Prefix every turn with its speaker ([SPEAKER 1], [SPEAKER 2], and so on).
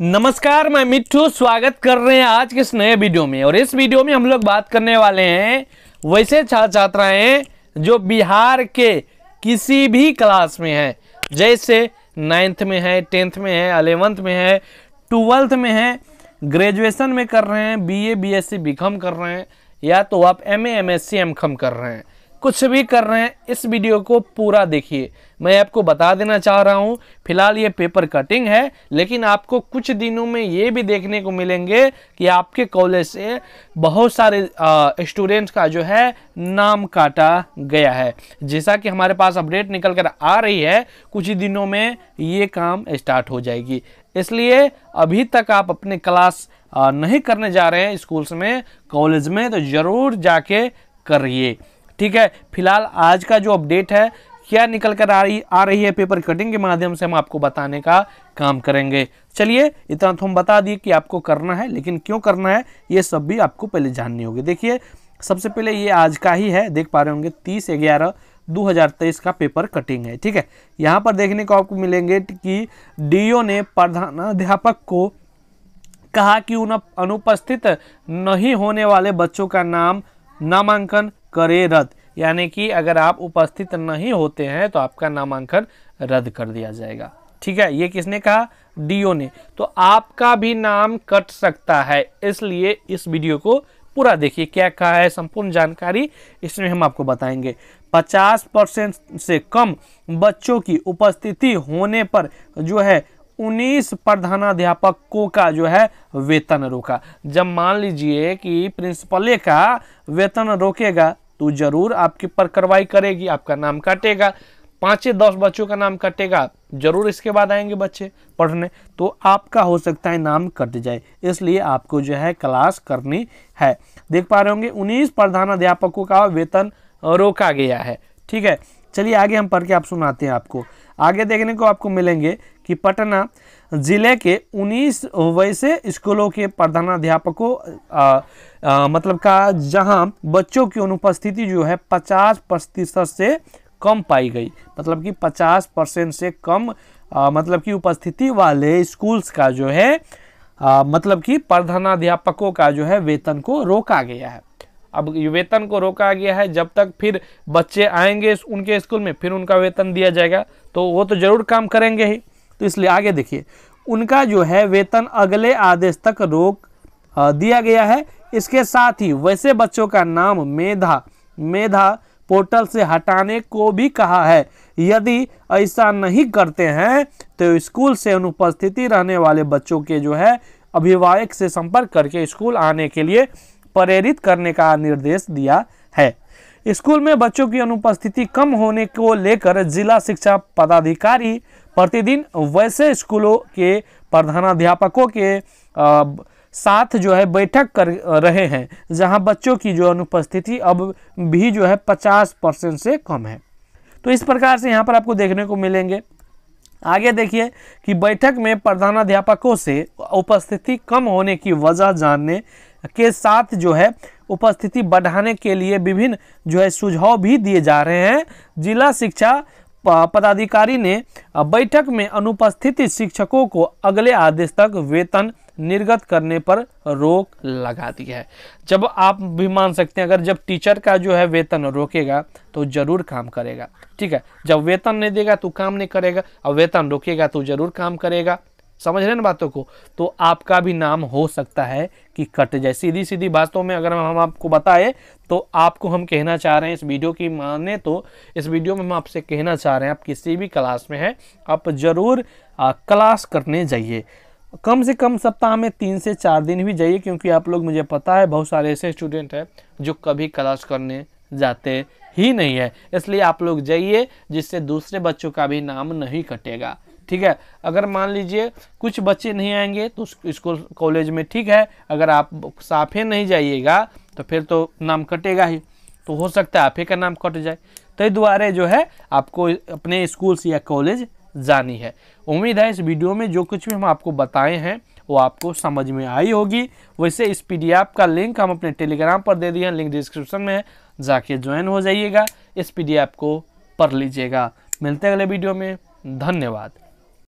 [SPEAKER 1] नमस्कार मैं मिट्टू स्वागत कर रहे हैं आज के इस नए वीडियो में और इस वीडियो में हम लोग बात करने वाले हैं वैसे छात्र छात्राएं जो बिहार के किसी भी क्लास में हैं जैसे नाइन्थ में है टेंथ में है अलेवेंथ में है ट्वेल्थ में है ग्रेजुएशन में कर रहे हैं बीए बीएससी बीकॉम कर रहे हैं या तो आप एमए एमएससी एमकॉम कर रहे हैं कुछ भी कर रहे हैं इस वीडियो को पूरा देखिए मैं आपको बता देना चाह रहा हूँ फिलहाल ये पेपर कटिंग है लेकिन आपको कुछ दिनों में ये भी देखने को मिलेंगे कि आपके कॉलेज से बहुत सारे स्टूडेंट्स का जो है नाम काटा गया है जैसा कि हमारे पास अपडेट निकल कर आ रही है कुछ ही दिनों में ये काम स्टार्ट हो जाएगी इसलिए अभी तक आप अपने क्लास नहीं करने जा रहे हैं स्कूल्स में कॉलेज में तो ज़रूर जाके करिए ठीक है फिलहाल आज का जो अपडेट है क्या निकल कर आ रही आ रही है पेपर कटिंग के माध्यम से हम आपको बताने का काम करेंगे चलिए इतना तो हम बता दिए कि आपको करना है लेकिन क्यों करना है ये सब भी आपको पहले जाननी होगी देखिए सबसे पहले ये आज का ही है देख पा रहे होंगे तीस ग्यारह 2023 का पेपर कटिंग है ठीक है यहाँ पर देखने को आपको मिलेंगे कि डीओ ने प्रधानाध्यापक को कहा कि उन अनुपस्थित नहीं होने वाले बच्चों का नाम नामांकन करे रद्द यानी कि अगर आप उपस्थित नहीं होते हैं तो आपका नामांकन रद्द कर दिया जाएगा ठीक है ये किसने कहा डीओ ने तो आपका भी नाम कट सकता है इसलिए इस वीडियो को पूरा देखिए क्या कहा है संपूर्ण जानकारी इसमें हम आपको बताएंगे 50 परसेंट से कम बच्चों की उपस्थिति होने पर जो है 19 प्रधानाध्यापकों का जो है वेतन रोका जब मान लीजिए कि प्रिंसिपले का वेतन रोकेगा तो जरूर आपके पर कार्रवाई करेगी आपका नाम काटेगा पांच दस बच्चों का नाम कटेगा जरूर इसके बाद आएंगे बच्चे पढ़ने तो आपका हो सकता है नाम कट जाए इसलिए आपको जो है क्लास करनी है देख पा रहे होंगे उन्नीस प्रधानाध्यापकों का वेतन रोका गया है ठीक है चलिए आगे हम पढ़ के आप सुनाते हैं आपको आगे देखने को आपको मिलेंगे कि पटना जिले के 19 वैसे स्कूलों के प्रधानाध्यापकों मतलब का जहां बच्चों की अनुपस्थिति जो है 50 प्रतिशत से कम पाई गई मतलब कि 50 परसेंट से कम आ, मतलब कि उपस्थिति वाले स्कूल्स का जो है आ, मतलब कि प्रधानाध्यापकों का जो है वेतन को रोका गया है अब वेतन को रोका गया है जब तक फिर बच्चे आएंगे उनके स्कूल में फिर उनका वेतन दिया जाएगा तो वो तो ज़रूर काम करेंगे ही तो इसलिए आगे देखिए उनका जो है वेतन अगले आदेश तक रोक दिया गया है इसके साथ ही वैसे बच्चों का नाम मेधा मेधा पोर्टल से हटाने को भी कहा है यदि ऐसा नहीं करते हैं तो स्कूल से अनुपस्थिति रहने वाले बच्चों के जो है अभिभावक से संपर्क करके स्कूल आने के लिए प्रेरित करने का निर्देश दिया है स्कूल में बच्चों की अनुपस्थिति कम होने को लेकर जिला शिक्षा पदाधिकारी प्रतिदिन वैसे स्कूलों के प्रधानाध्यापकों के आ, साथ जो है बैठक कर रहे हैं जहां बच्चों की जो अनुपस्थिति अब भी जो है 50 परसेंट से कम है तो इस प्रकार से यहाँ पर आपको देखने को मिलेंगे आगे देखिए कि बैठक में प्रधानाध्यापकों से उपस्थिति कम होने की वजह जानने के साथ जो है उपस्थिति बढ़ाने के लिए विभिन्न जो है सुझाव भी दिए जा रहे हैं जिला शिक्षा पदाधिकारी ने बैठक में अनुपस्थित शिक्षकों को अगले आदेश तक वेतन निर्गत करने पर रोक लगा दी है जब आप भी मान सकते हैं अगर जब टीचर का जो है वेतन रोकेगा तो जरूर काम करेगा ठीक है जब वेतन नहीं देगा तो काम नहीं करेगा और वेतन रोकेगा तो जरूर काम करेगा समझ रहे हैं ना बातों को तो आपका भी नाम हो सकता है कि कट जाए सीधी सीधी बातों में अगर हम आपको बताएं तो आपको हम कहना चाह रहे हैं इस वीडियो की माने तो इस वीडियो में हम आपसे कहना चाह रहे हैं आप किसी भी क्लास में हैं आप ज़रूर क्लास करने जाइए कम से कम सप्ताह में तीन से चार दिन भी जाइए क्योंकि आप लोग मुझे पता है बहुत सारे ऐसे स्टूडेंट हैं जो कभी क्लास करने जाते ही नहीं है इसलिए आप लोग जाइए जिससे दूसरे बच्चों का भी नाम नहीं कटेगा ठीक है अगर मान लीजिए कुछ बच्चे नहीं आएंगे तो इसको कॉलेज में ठीक है अगर आप साफे नहीं जाइएगा तो फिर तो नाम कटेगा ही तो हो सकता है ही का नाम कट जाए तो द्वारे जो है आपको अपने स्कूल से या कॉलेज जानी है उम्मीद है इस वीडियो में जो कुछ भी हम आपको बताए हैं वो आपको समझ में आई होगी वैसे इस पी का लिंक हम अपने टेलीग्राम पर दे दिए हैं लिंक डिस्क्रिप्शन में है जाके ज्वाइन हो जाइएगा इस पी को पढ़ लीजिएगा मिलते हैं अगले वीडियो में धन्यवाद